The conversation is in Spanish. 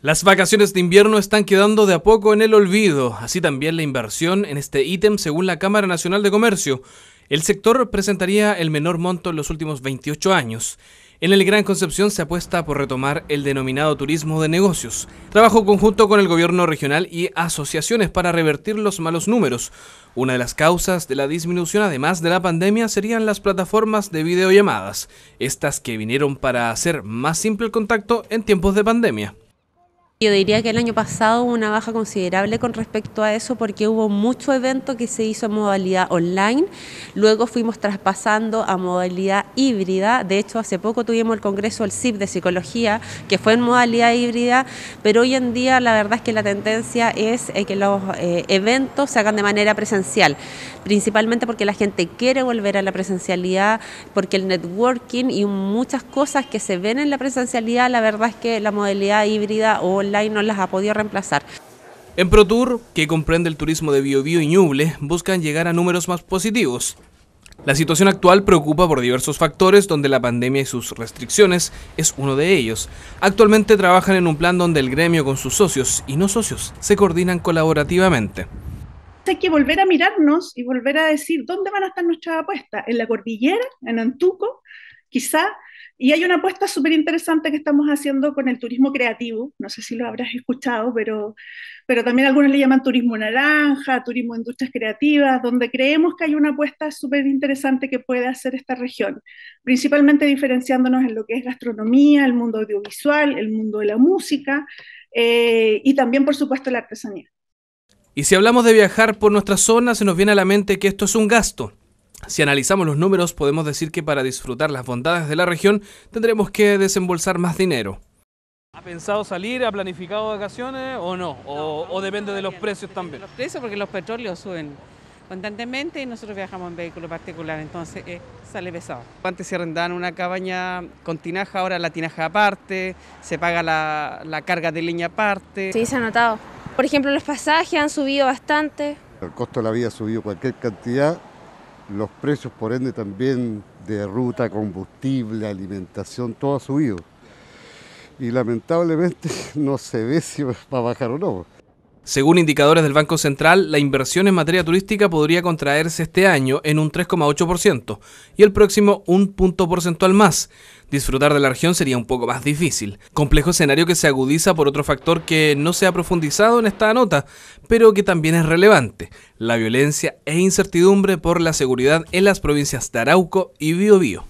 Las vacaciones de invierno están quedando de a poco en el olvido, así también la inversión en este ítem según la Cámara Nacional de Comercio. El sector presentaría el menor monto en los últimos 28 años. En el Gran Concepción se apuesta por retomar el denominado turismo de negocios. Trabajo conjunto con el gobierno regional y asociaciones para revertir los malos números. Una de las causas de la disminución, además de la pandemia, serían las plataformas de videollamadas, estas que vinieron para hacer más simple el contacto en tiempos de pandemia. Yo diría que el año pasado hubo una baja considerable con respecto a eso porque hubo mucho evento que se hizo en modalidad online, luego fuimos traspasando a modalidad híbrida, de hecho hace poco tuvimos el Congreso del CIP de Psicología que fue en modalidad híbrida, pero hoy en día la verdad es que la tendencia es eh, que los eh, eventos se hagan de manera presencial, principalmente porque la gente quiere volver a la presencialidad, porque el networking y muchas cosas que se ven en la presencialidad, la verdad es que la modalidad híbrida o la y no las ha podido reemplazar. En ProTour, que comprende el turismo de Biobío y Ñuble, buscan llegar a números más positivos. La situación actual preocupa por diversos factores, donde la pandemia y sus restricciones es uno de ellos. Actualmente trabajan en un plan donde el gremio con sus socios y no socios se coordinan colaborativamente. Hay que volver a mirarnos y volver a decir dónde van a estar nuestras apuestas, en la cordillera, en Antuco, Quizá, y hay una apuesta súper interesante que estamos haciendo con el turismo creativo, no sé si lo habrás escuchado, pero, pero también algunos le llaman turismo naranja, turismo de industrias creativas, donde creemos que hay una apuesta súper interesante que puede hacer esta región, principalmente diferenciándonos en lo que es gastronomía, el mundo audiovisual, el mundo de la música eh, y también, por supuesto, la artesanía. Y si hablamos de viajar por nuestra zona, se nos viene a la mente que esto es un gasto, si analizamos los números, podemos decir que para disfrutar las bondades de la región tendremos que desembolsar más dinero. ¿Ha pensado salir? ¿Ha planificado vacaciones o no? ¿O, depende de los precios también? Los precios porque los petróleos suben constantemente y nosotros viajamos en vehículo particular, entonces eh, sale pesado. Antes se arrendaban una cabaña con tinaja, ahora la tinaja aparte, se paga la, la carga de leña aparte. Sí, se ha notado. Por ejemplo, los pasajes han subido bastante. El costo de la vida ha subido cualquier cantidad los precios por ende también de ruta, combustible, alimentación, todo ha subido. Y lamentablemente no se ve si va a bajar o no. Según indicadores del Banco Central, la inversión en materia turística podría contraerse este año en un 3,8% y el próximo un punto porcentual más. Disfrutar de la región sería un poco más difícil. Complejo escenario que se agudiza por otro factor que no se ha profundizado en esta nota, pero que también es relevante, la violencia e incertidumbre por la seguridad en las provincias de Arauco y Biobío.